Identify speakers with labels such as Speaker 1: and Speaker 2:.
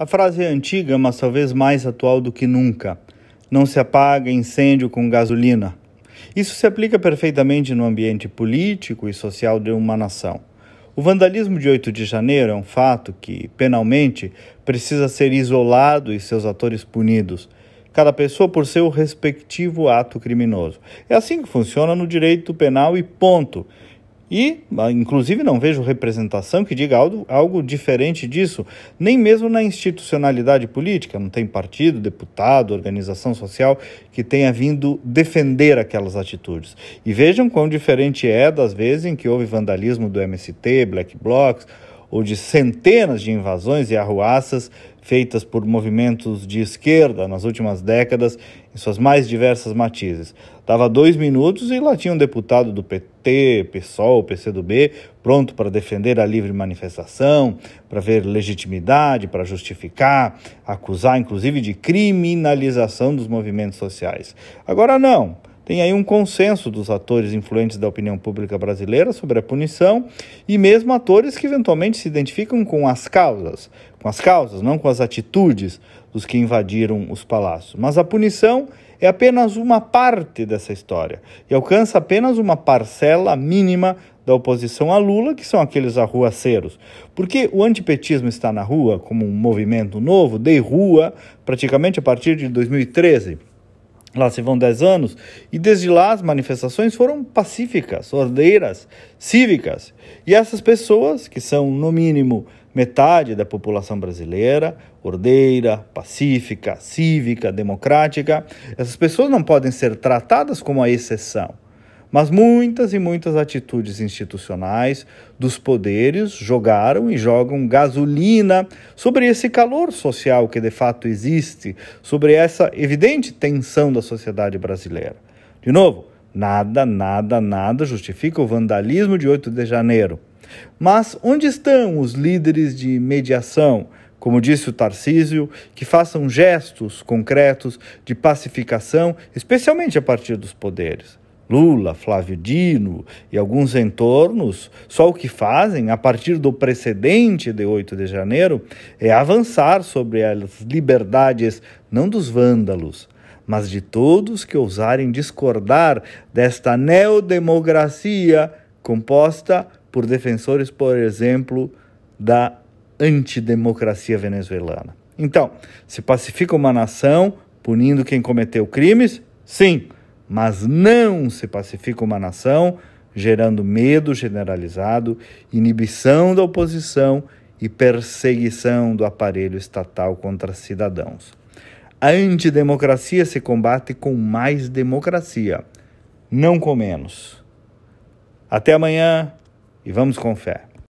Speaker 1: A frase é antiga, mas talvez mais atual do que nunca. Não se apaga incêndio com gasolina. Isso se aplica perfeitamente no ambiente político e social de uma nação. O vandalismo de 8 de janeiro é um fato que, penalmente, precisa ser isolado e seus atores punidos, cada pessoa por seu respectivo ato criminoso. É assim que funciona no direito penal e ponto. E, ah, inclusive, não vejo representação que diga algo, algo diferente disso, nem mesmo na institucionalidade política. Não tem partido, deputado, organização social que tenha vindo defender aquelas atitudes. E vejam quão diferente é das vezes em que houve vandalismo do MST, Black Blocs ou de centenas de invasões e arruaças feitas por movimentos de esquerda nas últimas décadas, em suas mais diversas matizes. Dava dois minutos e lá tinha um deputado do PT, PSOL, PCdoB, pronto para defender a livre manifestação, para ver legitimidade, para justificar, acusar inclusive de criminalização dos movimentos sociais. Agora não. Tem aí um consenso dos atores influentes da opinião pública brasileira sobre a punição e mesmo atores que eventualmente se identificam com as causas, com as causas, não com as atitudes dos que invadiram os palácios. Mas a punição é apenas uma parte dessa história e alcança apenas uma parcela mínima da oposição a Lula, que são aqueles arruaceiros. Porque o antipetismo está na rua como um movimento novo, de rua, praticamente a partir de 2013. Lá se vão 10 anos, e desde lá as manifestações foram pacíficas, ordeiras, cívicas. E essas pessoas, que são no mínimo metade da população brasileira, ordeira, pacífica, cívica, democrática, essas pessoas não podem ser tratadas como a exceção. Mas muitas e muitas atitudes institucionais dos poderes jogaram e jogam gasolina sobre esse calor social que de fato existe, sobre essa evidente tensão da sociedade brasileira. De novo, nada, nada, nada justifica o vandalismo de 8 de janeiro. Mas onde estão os líderes de mediação? Como disse o Tarcísio, que façam gestos concretos de pacificação, especialmente a partir dos poderes. Lula, Flávio Dino e alguns entornos, só o que fazem a partir do precedente de 8 de janeiro é avançar sobre as liberdades não dos vândalos, mas de todos que ousarem discordar desta neodemocracia composta por defensores, por exemplo, da antidemocracia venezuelana. Então, se pacifica uma nação punindo quem cometeu crimes? Sim mas não se pacifica uma nação, gerando medo generalizado, inibição da oposição e perseguição do aparelho estatal contra cidadãos. A antidemocracia se combate com mais democracia, não com menos. Até amanhã e vamos com fé.